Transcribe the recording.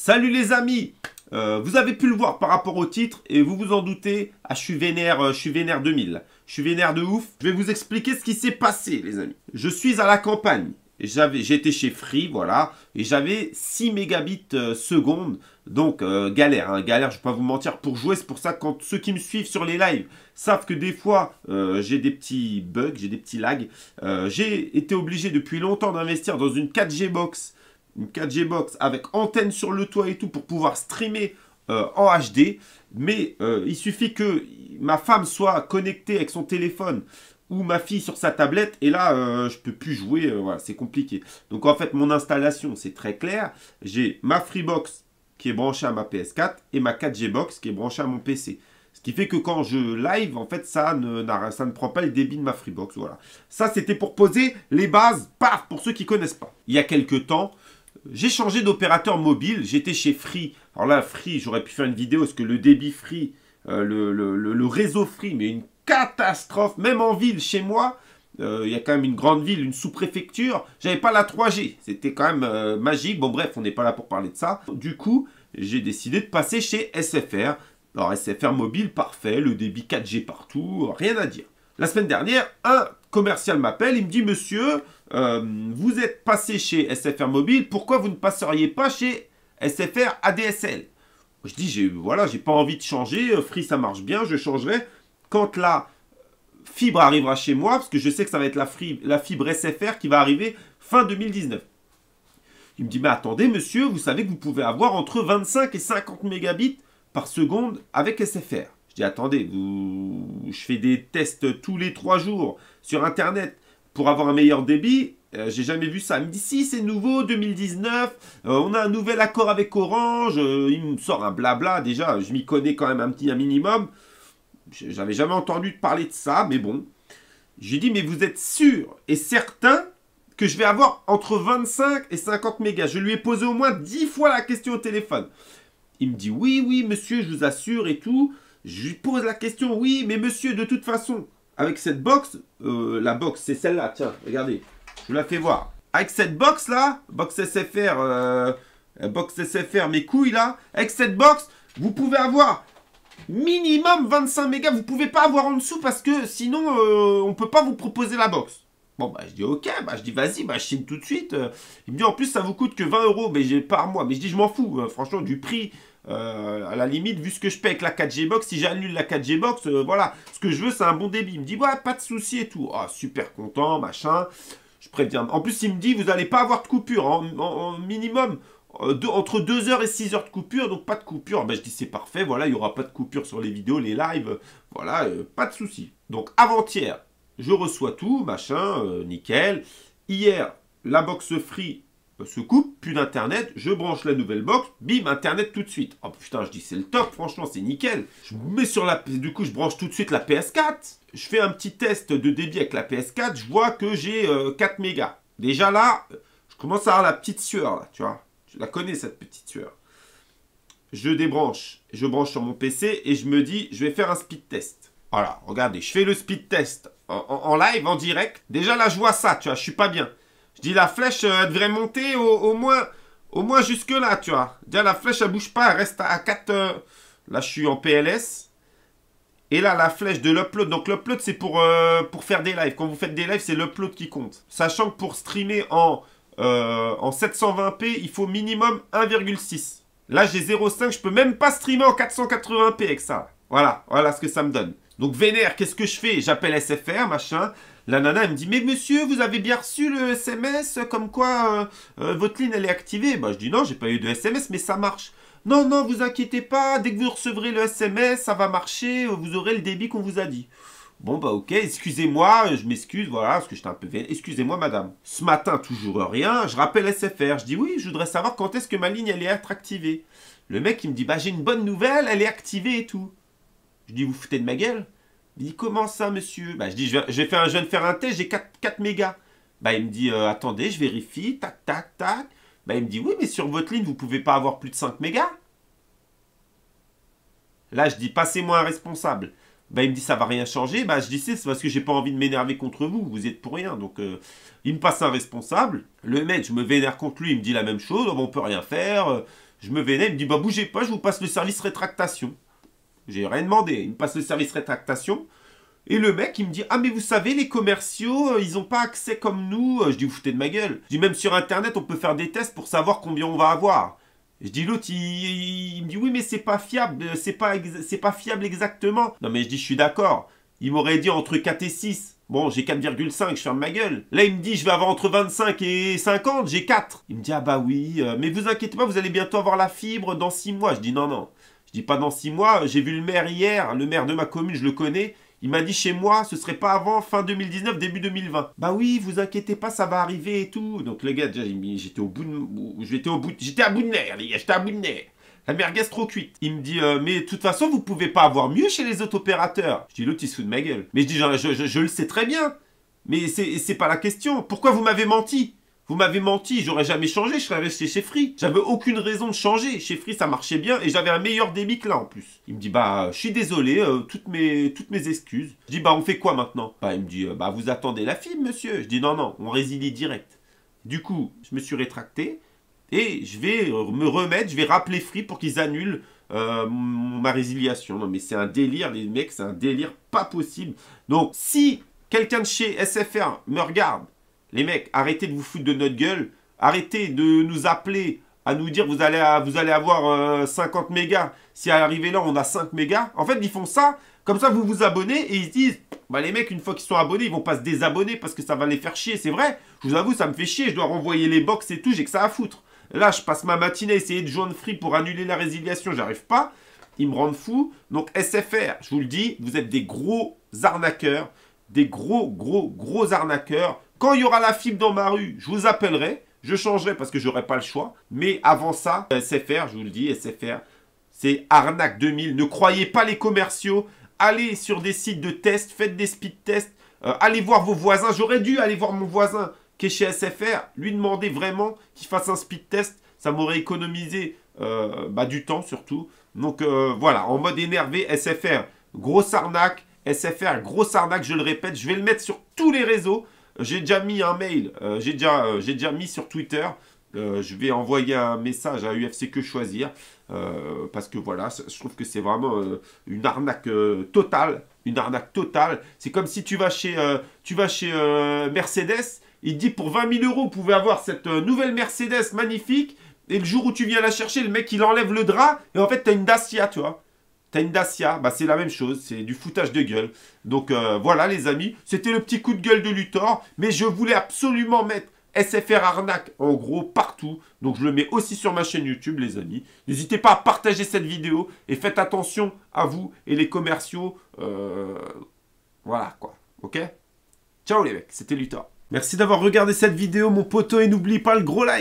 Salut les amis euh, Vous avez pu le voir par rapport au titre et vous vous en doutez, ah, je suis vénère, euh, je suis vénère 2000. Je suis vénère de ouf. Je vais vous expliquer ce qui s'est passé les amis. Je suis à la campagne. J'avais, j'étais chez Free, voilà, et j'avais 6 mégabits euh, seconde, donc galère, hein, galère, je vais pas vous mentir, pour jouer, c'est pour ça que quand ceux qui me suivent sur les lives savent que des fois, j'ai des petits bugs, j'ai des petits lags, j'ai été obligé depuis longtemps d'investir dans une 4G box une 4G box avec antenne sur le toit et tout pour pouvoir streamer euh, en HD. Mais euh, il suffit que ma femme soit connectée avec son téléphone ou ma fille sur sa tablette et là je euh, je peux plus jouer. voilà, c'est compliqué. Donc en fait mon installation c'est très clair. J'ai ma Freebox qui est branchée à ma PS4 et ma 4G box qui est branchée à mon PC. Ce qui fait que quand je live, en fait, ça ne, ça ne prend pas le débit de ma Freebox. Voilà. Ça, c'était pour poser les bases, paf, pour ceux qui ne connaissent pas. Il y a quelques temps, j'ai changé d'opérateur mobile, j'étais chez Free. Alors là, Free, j'aurais pu faire une vidéo parce que le débit Free, euh, le, réseau Free, mais une catastrophe, même en ville, chez moi, euh, il y a quand même une grande ville, une sous-préfecture, j'avais pas la 3G, c'était quand même euh, magique. Bon bref, on n'est pas là pour parler de ça. Du coup, j'ai décidé de passer chez SFR. Alors SFR mobile, parfait, le débit 4G partout, rien à dire. La semaine dernière, un commercial m'appelle, il me dit, monsieur, euh, vous êtes passé chez SFR Mobile, pourquoi vous ne passeriez pas chez SFR ADSL Je dis, voilà, j'ai pas envie de changer, euh, Free ça marche bien, je changerai. Quand la fibre arrivera chez moi, parce que je sais que ça va être la, la fibre SFR qui va arriver fin 2019. Il me dit, mais attendez monsieur, vous savez que vous pouvez avoir entre 25 et 50 mégabits par seconde avec SFR attendez, vous... je fais des tests tous les trois jours sur Internet pour avoir un meilleur débit. Euh, j'ai jamais vu ça. Il me dit si c'est nouveau, 2019, euh, on a un nouvel accord avec Orange, euh, il me sort un blabla déjà, je m'y connais quand même un petit minimum. J'avais jamais entendu parler de ça, mais bon. J'ai dit mais vous êtes sûr et certain que je vais avoir entre 25 et 50 mégas. Je lui ai posé au moins 10 fois la question au téléphone. Il me dit oui, oui, monsieur, je vous assure et tout. Je lui pose la question, oui, mais monsieur, de toute façon, avec cette box, euh, la box, c'est celle-là, tiens, regardez, je vous la fais voir. Avec cette box là, box SFR, euh, box SFR, mes couilles là, avec cette box, vous pouvez avoir minimum 25 mégas, vous pouvez pas avoir en dessous parce que sinon euh, on peut pas vous proposer la box. Bon bah je dis ok, bah je dis vas-y, bah je tout de suite. Il me dit en plus ça vous coûte que 20 euros mais par mois, mais je dis je m'en fous, franchement du prix euh, à la limite, vu ce que je paye avec la 4G box, si j'annule la 4G box, euh, voilà, ce que je veux, c'est un bon débit. Il me dit, ouais, pas de souci et tout. Ah, super content, machin. Je préviens. En plus, il me dit, vous n'allez pas avoir de coupure, hein, en, minimum. Euh, entre 2h et 6h de coupure, donc pas de coupure. Ben, je dis c'est parfait, voilà, il n'y aura pas de coupure sur les vidéos, les lives, voilà, pas de souci. Donc avant-hier, je reçois tout, machin, nickel. Hier, la box free se coupe, plus d'internet, je branche la nouvelle box, bim, internet tout de suite. Oh putain, je dis c'est le top, franchement c'est nickel. Je mets sur la, du coup je branche tout de suite la PS4. Je fais un petit test de débit avec la PS4, je vois que j'ai 4 euh, mégas. Déjà là, je commence à avoir la petite sueur tu vois. tu la connais cette petite sueur. Je débranche, je branche sur mon PC et je me dis, je vais faire un speed test. Voilà, regardez, je fais le speed test en, en live, en direct. Déjà là, je vois ça, tu vois, je suis pas bien. Je dis, la flèche, euh, devrait monter au, moins au moins jusque-là, tu vois. Déjà, la flèche, elle bouge pas, elle reste à 4. Euh, là, je suis en PLS. Et là, la flèche de l'upload. Donc, l'upload, c'est pour, euh, pour faire des lives. Quand vous faites des lives, c'est l'upload qui compte. Sachant que pour streamer en, en 720p, il faut minimum 1,6. Là, j'ai 0,5. Je peux même pas streamer en 480p avec ça. Voilà, voilà ce que ça me donne. Donc vénère, qu'est-ce que je fais J'appelle SFR, machin. La nana, elle me dit, mais monsieur, vous avez bien reçu le SMS comme quoi euh, euh, votre ligne, elle est activée Bah, je dis, non, j'ai pas eu de SMS, mais ça marche. Non, non, vous inquiétez pas, dès que vous recevrez le SMS, ça va marcher, vous aurez le débit qu'on vous a dit. Bon, bah, ok, excusez-moi, euh, je m'excuse, voilà, parce que j'étais un peu vénère. Excusez-moi, madame. Ce matin, toujours rien, je rappelle SFR, je dis, oui, je voudrais savoir quand est-ce que ma ligne, elle est activée. Le mec, il me dit, bah, j'ai une bonne nouvelle, elle est activée et tout. Je dis, vous foutez de ma gueule Il dit, comment ça, monsieur bah, Je dis, je, fait un, jeune faire un test, j'ai 4, mégas. Bah, il me dit, euh, attendez, je vérifie, tac, tac, tac. Bah, il me dit, oui, mais sur votre ligne, vous ne pouvez pas avoir plus de 5 mégas. Là, je dis, passez-moi un responsable. Bah, il me dit, ça va rien changer. Bah, je dis, c'est parce que j'ai pas envie de m'énerver contre vous, vous êtes pour rien. Donc, euh, il me passe un responsable. Le mec, je me vénère contre lui, il me dit la même chose, oh, bah, on peut rien faire. Euh, je me vénère, il me dit, bah, bougez pas, je vous passe le service rétractation. J'ai rien demandé. Il me passe le service rétractation. Et le mec, il me dit Ah, mais vous savez, les commerciaux, euh, ils n'ont pas accès comme nous. Je dis Vous foutez de ma gueule. Je dis Même sur Internet, on peut faire des tests pour savoir combien on va avoir. Je dis L'autre, il, me dit Oui, mais c'est pas fiable. Euh, c'est pas, pas fiable exactement. Non, mais je dis Je suis d'accord. Il m'aurait dit entre 4 et 6. Bon, j'ai 4,5, je ferme ma gueule. Là, il me dit, je vais avoir entre 25 et 50, j'ai 4. Il me dit, ah bah oui, euh, mais vous inquiétez pas, vous allez bientôt avoir la fibre dans 6 mois. Je dis, non, non. Je dis pas dans six mois. J'ai vu le maire hier, le maire de ma commune, je le connais. Il m'a dit chez moi, ce serait pas avant fin 2019, début 2020. Bah oui, vous inquiétez pas, ça va arriver et tout. Donc les gars, j'étais au bout de, j'étais au bout, j'étais à bout de les gars, j'étais à bout de nerfs. La merguez trop cuite. Il me dit, euh, mais de toute façon, vous pouvez pas avoir mieux chez les autres opérateurs. Je dis, l'autre, il se fout de ma gueule. Mais je dis, je, je le sais très bien. Mais c'est pas la question. Pourquoi vous m'avez menti vous m'avez menti, j'aurais jamais changé, je serais resté chez Free. J'avais aucune raison de changer. Chez Free, ça marchait bien et j'avais un meilleur débit que là en plus. Il me dit bah euh, je suis désolé, euh, toutes mes toutes mes excuses. Je dis bah on fait quoi maintenant Bah il me dit euh, bah vous attendez la fille monsieur. Je dis non non, on résilie direct. Du coup, je me suis rétracté et je vais me remettre, je vais rappeler Free pour qu'ils annulent ma résiliation. Non mais c'est un délire les mecs, c'est un délire pas possible. Donc si quelqu'un de chez SFR me regarde les mecs, arrêtez de vous foutre de notre gueule. Arrêtez de nous appeler à nous dire vous allez, vous allez avoir 50 euh, mégas. Si à arriver là, on a 5 mégas. En fait, ils font ça. Comme ça, vous vous abonnez et ils se disent bah, les mecs, une fois qu'ils sont abonnés, ils vont pas se désabonner parce que ça va les faire chier. C'est vrai. Je vous avoue, ça me fait chier. Je dois renvoyer les box et tout. J'ai que ça à foutre. Là, je passe ma matinée à essayer de joindre Free pour annuler la résiliation. J'arrive pas. Ils me rendent fou. Donc, SFR, je vous le dis, vous êtes des gros arnaqueurs. Des gros, gros, gros arnaqueurs. Quand il y aura la fibre dans ma rue, je vous appellerai. Je changerai parce que n'aurai pas le choix. Mais avant ça, SFR, je vous le dis, SFR, c'est arnaque 2000. Ne croyez pas les commerciaux. Allez sur des sites de tests, faites des speed tests. Euh, allez voir vos voisins. J'aurais dû aller voir mon voisin qui est chez SFR, lui demander vraiment qu'il fasse un speed test. Ça m'aurait économisé euh, bah, du temps surtout. Donc euh, voilà, en mode énervé, SFR, grosse arnaque. SFR, grosse arnaque, je le répète. Je vais le mettre sur tous les réseaux. J'ai déjà mis un mail, euh, j'ai déjà, euh, déjà, mis sur Twitter. Euh, je vais envoyer un message à UFC Que Choisir. parce que voilà, je trouve que c'est vraiment une arnaque totale. Une arnaque totale. C'est comme si tu vas chez, tu vas chez Mercedes. Il te dit pour 20 000 euros, vous pouvez avoir cette nouvelle Mercedes magnifique. Et le jour où tu viens la chercher, le mec il enlève le drap. Et en fait, tu as une Dacia, tu vois. Tendacia, bah, c'est la même chose, c'est du foutage de gueule. Donc euh, voilà les amis, c'était le petit coup de gueule de Luthor, mais je voulais absolument mettre SFR arnaque en gros partout. Donc je le mets aussi sur ma chaîne YouTube les amis. N'hésitez pas à partager cette vidéo et faites attention à vous et les commerciaux. Euh, voilà quoi, ok Ciao les mecs, c'était Luthor. Merci d'avoir regardé cette vidéo mon poteau et n'oublie pas le gros like